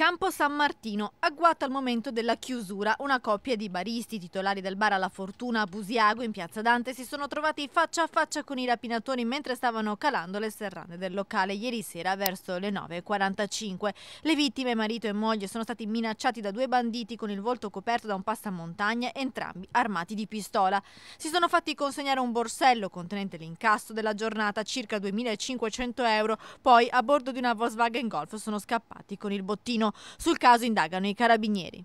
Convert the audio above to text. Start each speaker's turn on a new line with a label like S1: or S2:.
S1: Campo San Martino, agguato al momento della chiusura. Una coppia di baristi titolari del bar alla Fortuna a Busiago in piazza Dante si sono trovati faccia a faccia con i rapinatori mentre stavano calando le serrande del locale ieri sera verso le 9.45. Le vittime, marito e moglie, sono stati minacciati da due banditi con il volto coperto da un passamontagna, entrambi armati di pistola. Si sono fatti consegnare un borsello contenente l'incasso della giornata, circa 2.500 euro. Poi, a bordo di una Volkswagen Golf, sono scappati con il bottino sul caso indagano i carabinieri.